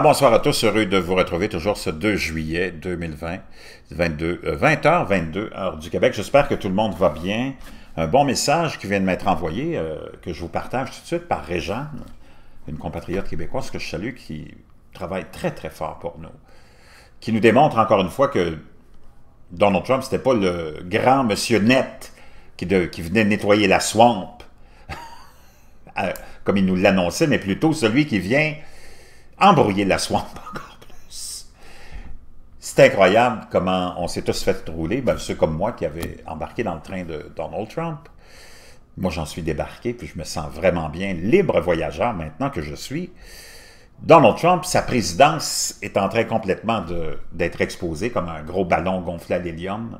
bonsoir à tous. Heureux de vous retrouver toujours ce 2 juillet 2020, 22, 20h, 22 heures du Québec. J'espère que tout le monde va bien. Un bon message qui vient de m'être envoyé, euh, que je vous partage tout de suite par Réjeanne, une compatriote québécoise que je salue, qui travaille très, très fort pour nous, qui nous démontre encore une fois que Donald Trump, c'était pas le grand monsieur net qui, qui venait nettoyer la swamp, euh, comme il nous l'annonçait, mais plutôt celui qui vient embrouiller la swamp encore plus. C'est incroyable comment on s'est tous fait rouler, ben, ceux comme moi qui avaient embarqué dans le train de Donald Trump. Moi, j'en suis débarqué, puis je me sens vraiment bien libre voyageur maintenant que je suis. Donald Trump, sa présidence est en train complètement d'être exposée comme un gros ballon gonflé à l'hélium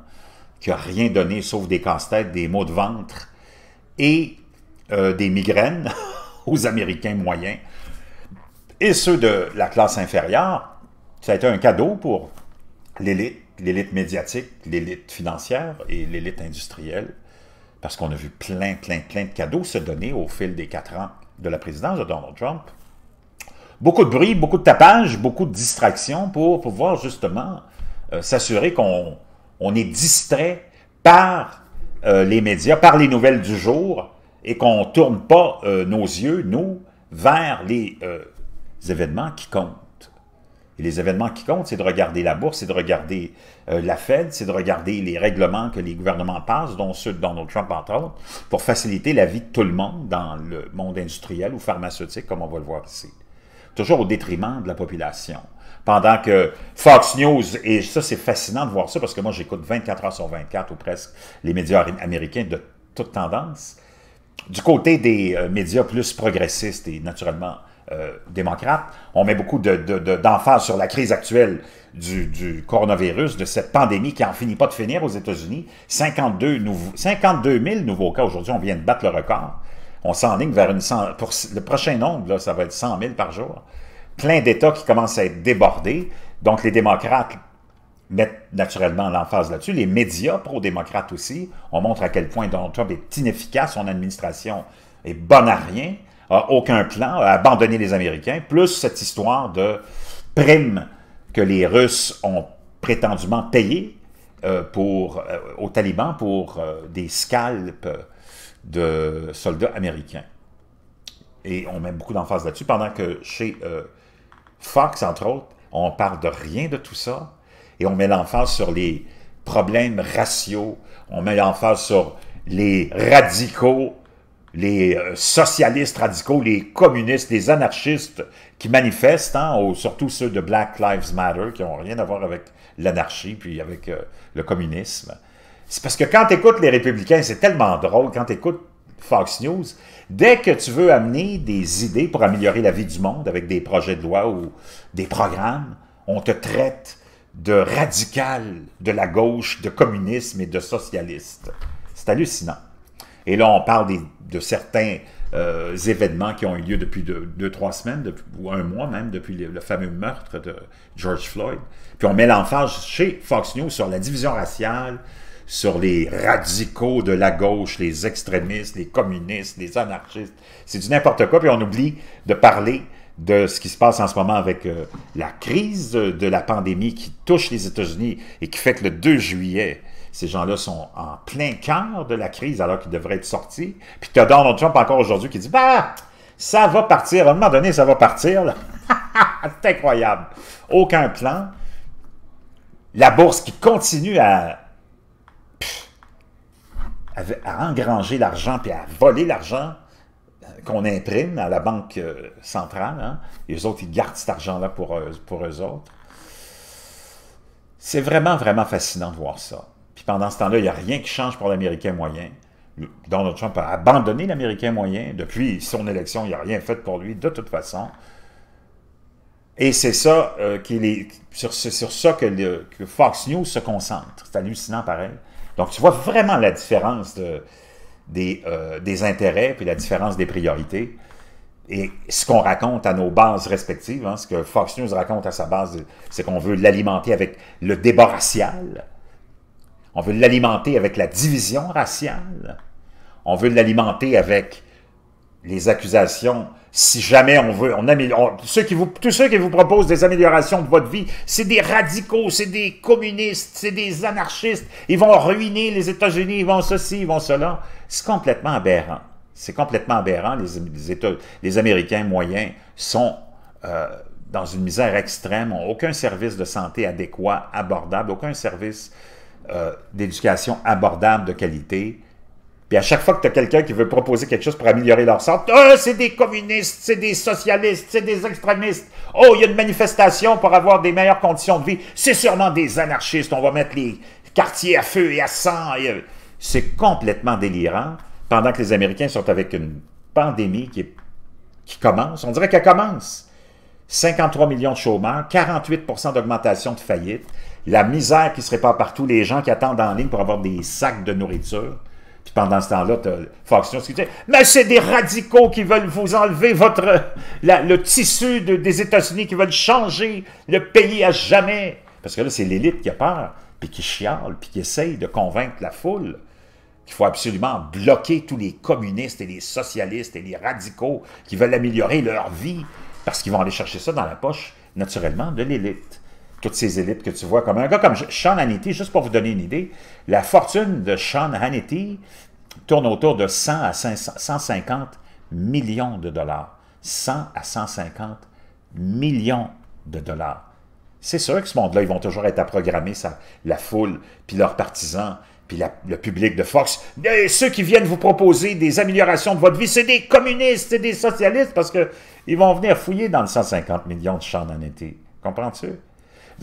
qui n'a rien donné sauf des casse-têtes, des maux de ventre et euh, des migraines aux Américains moyens et ceux de la classe inférieure, ça a été un cadeau pour l'élite, l'élite médiatique, l'élite financière et l'élite industrielle, parce qu'on a vu plein, plein, plein de cadeaux se donner au fil des quatre ans de la présidence de Donald Trump. Beaucoup de bruit, beaucoup de tapage, beaucoup de distractions pour pouvoir justement euh, s'assurer qu'on est distrait par euh, les médias, par les nouvelles du jour, et qu'on ne tourne pas euh, nos yeux, nous, vers les événements qui comptent. Et les événements qui comptent, c'est de regarder la bourse, c'est de regarder euh, la Fed, c'est de regarder les règlements que les gouvernements passent, dont ceux de Donald Trump, entre autres, pour faciliter la vie de tout le monde dans le monde industriel ou pharmaceutique, comme on va le voir ici. Toujours au détriment de la population. Pendant que Fox News, et ça c'est fascinant de voir ça, parce que moi j'écoute 24 heures sur 24 ou presque les médias américains de toute tendance, du côté des euh, médias plus progressistes et naturellement euh, démocrates, On met beaucoup d'emphase sur la crise actuelle du, coronavirus, de cette pandémie qui n'en finit pas de finir aux États-Unis. 52, 000 nouveaux cas aujourd'hui, on vient de battre le record. On s'enligne vers une pour le prochain nombre, ça va être 100 000 par jour. Plein d'États qui commencent à être débordés. Donc les démocrates mettent naturellement l'emphase là-dessus. Les médias pro-démocrates aussi. On montre à quel point Donald Trump est inefficace, son administration est bonne à rien aucun plan, à abandonné les Américains, plus cette histoire de primes que les Russes ont prétendument payées euh, pour, euh, aux talibans pour euh, des scalps de soldats américains. Et on met beaucoup d'emphase là-dessus, pendant que chez Fox, entre autres, on parle de rien de tout ça, et on met l'emphase sur les problèmes raciaux, on met l'emphase sur les radicaux les euh, socialistes radicaux, les communistes, les anarchistes qui manifestent, hein, ou surtout ceux de Black Lives Matter, qui n'ont rien à voir avec l'anarchie puis avec euh, le communisme. C'est parce que quand tu écoutes les républicains, c'est tellement drôle, quand tu écoutes Fox News, dès que tu veux amener des idées pour améliorer la vie du monde avec des projets de loi ou des programmes, on te traite de radical de la gauche, de communisme et de socialiste. C'est hallucinant. Et là, on parle des de certains euh, événements qui ont eu lieu depuis deux, trois semaines, depuis, ou un mois même, depuis le, fameux meurtre de George Floyd. Puis on met l'emphase chez Fox News sur la division raciale, sur les radicaux de la gauche, les extrémistes, les communistes, les anarchistes. C'est du n'importe quoi, puis on oublie de parler de ce qui se passe en ce moment avec euh, la crise de, de, la pandémie qui touche les États-Unis et qui fait que le 2 juillet, ces gens-là sont en plein cœur de la crise alors qu'ils devraient être sortis. Puis tu as Donald Trump encore aujourd'hui qui dit Bah, ça va partir. À un moment donné, ça va partir. C'est incroyable. Aucun plan. La bourse qui continue à, engranger l'argent puis à voler l'argent euh, qu'on imprime à la banque euh, centrale. Hein? Les autres, ils gardent cet argent-là pour euh, pour eux autres. C'est vraiment, vraiment fascinant de voir ça pendant ce temps-là, il n'y a rien qui change pour l'Américain moyen. Donald Trump a abandonné l'Américain moyen. Depuis son élection, il n'y a rien fait pour lui, de toute façon. Et c'est ça euh, est sur, sur ça que, Fox News se concentre. C'est hallucinant pareil. Donc tu vois vraiment la différence des, euh, des, intérêts puis la différence des priorités. Et ce qu'on raconte à nos bases respectives, hein, ce que Fox News raconte à sa base, c'est qu'on veut l'alimenter avec le débat racial. On veut l'alimenter avec la division raciale. On veut l'alimenter avec les accusations. Si jamais on veut, on améliore. Ceux qui vous, tous ceux qui vous proposent des améliorations de votre vie, c'est des radicaux, c'est des communistes, c'est des anarchistes. Ils vont ruiner les États-Unis, ils vont ceci, ils vont cela. C'est complètement aberrant. C'est complètement aberrant. Les, Américains moyens sont euh, dans une misère extrême, n'ont aucun service de santé adéquat, abordable, aucun service euh, d'éducation abordable, de qualité. Puis à chaque fois que tu as quelqu'un qui veut proposer quelque chose pour améliorer leur centre, oh, ah, c'est des communistes, c'est des socialistes, c'est des extrémistes. Oh, il y a une manifestation pour avoir des meilleures conditions de vie. C'est sûrement des anarchistes. On va mettre les quartiers à feu et à sang. Euh, c'est complètement délirant. Pendant que les Américains sont avec une pandémie qui, qui commence, on dirait qu'elle commence. 53 millions de chômeurs, 48 d'augmentation de faillites, la misère qui se répare partout, les gens qui attendent en ligne pour avoir des sacs de nourriture. Puis pendant ce temps-là, tu as Fox News qui dit « Mais c'est des radicaux qui veulent vous enlever votre le tissu des États-Unis, qui veulent changer le pays à jamais. » Parce que là, c'est l'élite qui a peur, puis qui chiale, puis qui essaye de convaincre la foule qu'il faut absolument bloquer tous les communistes et les socialistes et les radicaux qui veulent améliorer leur vie parce qu'ils vont aller chercher ça dans la poche, naturellement, de l'élite toutes ces élites que tu vois, comme un gars comme Sean Hannity, juste pour vous donner une idée, la fortune de Sean Hannity tourne autour de 100 à 150 millions de dollars. 100 à 150 millions de dollars. C'est sûr que ce monde-là, ils vont toujours être à programmer ça, la foule, puis leurs partisans, puis le public de Fox. ceux qui viennent vous proposer des améliorations de votre vie, c'est des communistes, c'est des socialistes, parce qu'ils vont venir fouiller dans le 150 millions de Sean Hannity. Comprends-tu?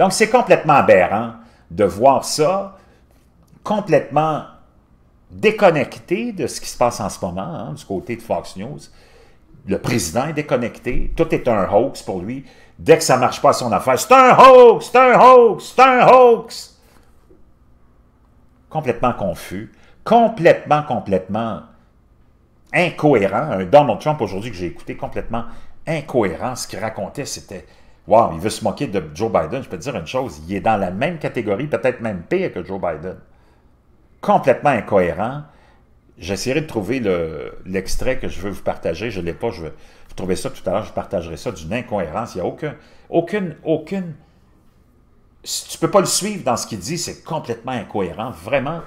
Donc, c'est complètement aberrant de voir ça, complètement déconnecté de ce qui se passe en ce moment, hein, du côté de Fox News. Le président est déconnecté, tout est un hoax pour lui. Dès que ça ne marche pas à son affaire, c'est un hoax, c'est un hoax, c'est un hoax. Complètement confus, complètement, complètement incohérent. Un Donald Trump aujourd'hui que j'ai écouté, complètement incohérent. Ce qu'il racontait, c'était Wow, il veut se moquer de Joe Biden. Je peux te dire une chose, il est dans la même catégorie, peut-être même pire que Joe Biden. Complètement incohérent. J'essaierai de trouver l'extrait que je veux vous partager. Je ne l'ai pas. Je, vais, vous trouvez ça tout à l'heure, je partagerai ça d'une incohérence. Il n'y a aucune, aucune. tu ne peux pas le suivre dans ce qu'il dit, c'est complètement incohérent. Vraiment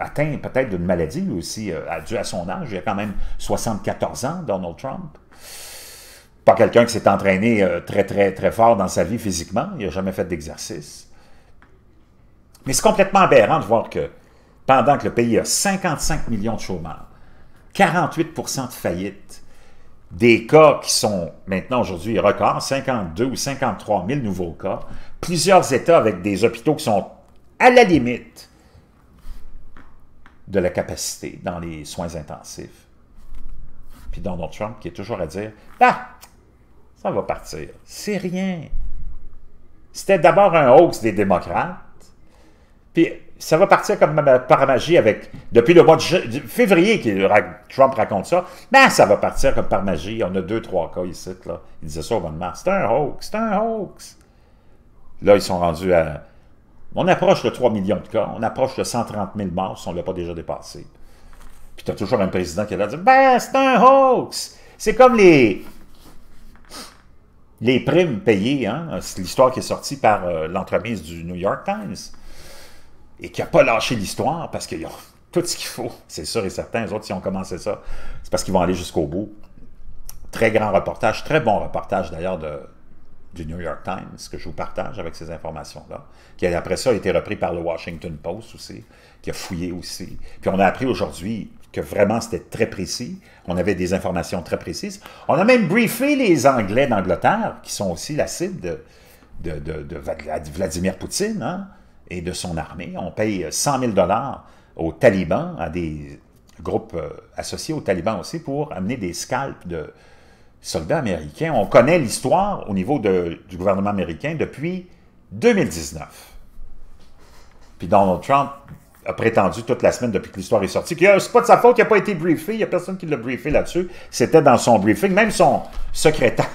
atteint peut-être d'une maladie aussi, euh, due dû à son âge. Il a quand même 74 ans, Donald Trump pas quelqu'un qui s'est entraîné euh, très, très, très fort dans sa vie physiquement. Il n'a jamais fait d'exercice. Mais c'est complètement aberrant de voir que pendant que le pays a 55 millions de chômeurs, 48 de faillites, des cas qui sont maintenant aujourd'hui records, 52 ou 53 000 nouveaux cas, plusieurs États avec des hôpitaux qui sont à la limite de la capacité dans les soins intensifs. Puis Donald Trump qui est toujours à dire « Ah, ça va partir. C'est rien. C'était d'abord un hoax des démocrates, puis ça va partir comme par magie avec, depuis le mois de février que Trump raconte ça, ben ça va partir comme par magie. On a deux, trois cas ici, là. Il disait ça au mois de mars. C'est un hoax, c'est un hoax. Là, ils sont rendus à... On approche de 3 millions de cas, on approche de 130 000 morts si on ne l'a pas déjà dépassé. Puis tu as toujours un président qui a dit « Ben, c'est un hoax! » C'est comme les, les primes payées, hein, c'est l'histoire qui est sortie par euh, l'entremise du New York Times, et qui n'a pas lâché l'histoire parce qu'ils ont tout ce qu'il faut, c'est sûr et certain. Les autres, si ont commencé ça, c'est parce qu'ils vont aller jusqu'au bout. Très grand reportage, très bon reportage d'ailleurs de, du New York Times, que je vous partage avec ces informations-là, qui après ça a été repris par le Washington Post aussi, qui a fouillé aussi. Puis on a appris aujourd'hui que vraiment c'était très précis, on avait des informations très précises. On a même briefé les Anglais d'Angleterre, qui sont aussi la cible de, Vladimir Poutine hein, et de son armée. On paye 100 000 aux talibans, à des groupes euh, associés aux talibans aussi, pour amener des scalps de, soldats américains. On connaît l'histoire au niveau du gouvernement américain depuis 2019. Puis Donald Trump a prétendu toute la semaine depuis que l'histoire est sortie que ah, c'est pas de sa faute, qu'il n'a pas été briefé, il n'y a personne qui l'a briefé là-dessus. C'était dans son briefing, même son secrétaire,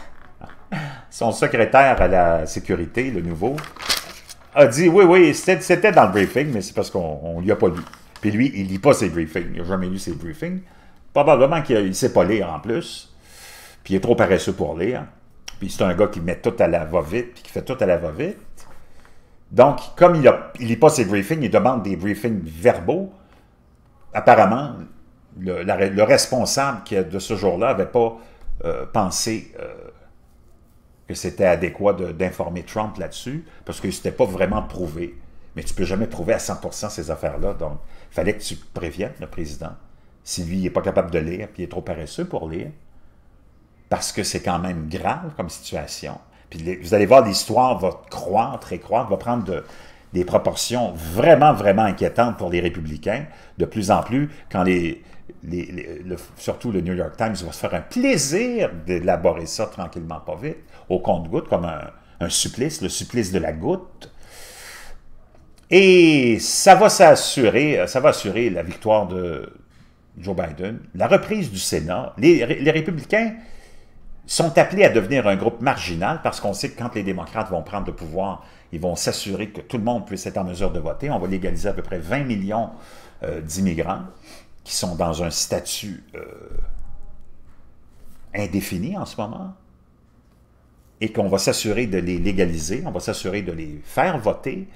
son secrétaire à la sécurité, le nouveau, a dit oui, oui, c'était dans le briefing, mais c'est parce qu'on ne lui a pas lu. Puis lui, il lit pas ses briefings, il n'a jamais lu ses briefings. Probablement qu'il ne sait pas lire en plus. Puis il est trop paresseux pour lire. Puis c'est un gars qui met tout à la va-vite, puis qui fait tout à la va-vite. Donc, comme il n'est lit pas ses briefings, il demande des briefings verbaux. Apparemment, le, responsable qui, de ce jour-là n'avait pas euh, pensé euh, que c'était adéquat d'informer Trump là-dessus, parce que c'était pas vraiment prouvé. Mais tu peux jamais prouver à 100% ces affaires-là. Donc, il fallait que tu préviennes le président. Si lui n'est pas capable de lire, puis il est trop paresseux pour lire, parce que c'est quand même grave comme situation. Puis vous allez voir, l'histoire va croître et croître, va prendre des proportions vraiment, vraiment inquiétantes pour les républicains, de plus en plus, quand les, surtout le New York Times va se faire un plaisir d'élaborer ça tranquillement, pas vite, au compte-goutte, comme un, supplice, le supplice de la goutte. Et ça va s'assurer, ça va assurer la victoire de Joe Biden, la reprise du Sénat. Les, les républicains, sont appelés à devenir un groupe marginal parce qu'on sait que quand les démocrates vont prendre le pouvoir, ils vont s'assurer que tout le monde puisse être en mesure de voter. On va légaliser à peu près 20 millions euh, d'immigrants qui sont dans un statut euh, indéfini en ce moment et qu'on va s'assurer de les légaliser, on va s'assurer de les faire voter.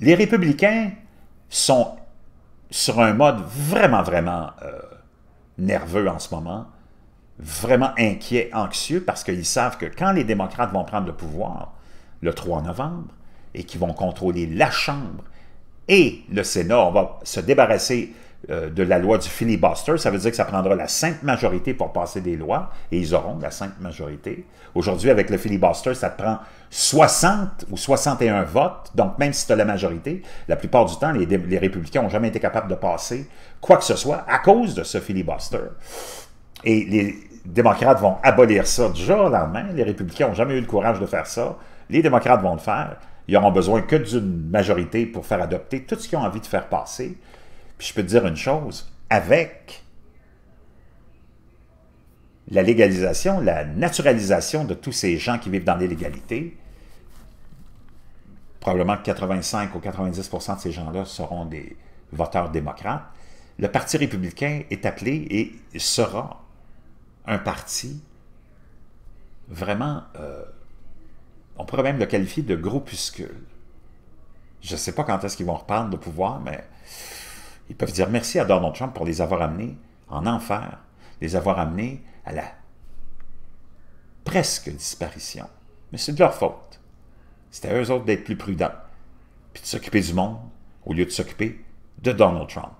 Les républicains sont sur un mode vraiment, vraiment euh, nerveux en ce moment vraiment inquiets, anxieux, parce qu'ils savent que quand les démocrates vont prendre le pouvoir le 3 novembre et qu'ils vont contrôler la Chambre et le Sénat, on va se débarrasser euh, de la loi du filibuster, ça veut dire que ça prendra la simple majorité pour passer des lois, et ils auront la simple majorité. Aujourd'hui, avec le filibuster, ça te prend 60 ou 61 votes, donc même si tu as la majorité, la plupart du temps, les, les républicains n'ont jamais été capables de passer quoi que ce soit à cause de ce filibuster. Et les, démocrates vont abolir ça du jour au lendemain. Les républicains n'ont jamais eu le courage de faire ça. Les démocrates vont le faire. Ils n'auront besoin que d'une majorité pour faire adopter tout ce qu'ils ont envie de faire passer. Puis je peux dire une chose, avec la légalisation, la naturalisation de tous ces gens qui vivent dans l'illégalité, probablement 85 ou 90 de ces gens-là seront des voteurs démocrates, le Parti républicain est appelé et sera un parti vraiment, euh, on pourrait même le qualifier de groupuscule. Je ne sais pas quand est-ce qu'ils vont reprendre de pouvoir, mais ils peuvent dire merci à Donald Trump pour les avoir amenés en enfer, les avoir amenés à la presque disparition. Mais c'est de leur faute. C'est à eux autres d'être plus prudents, puis de s'occuper du monde, au lieu de s'occuper de Donald Trump.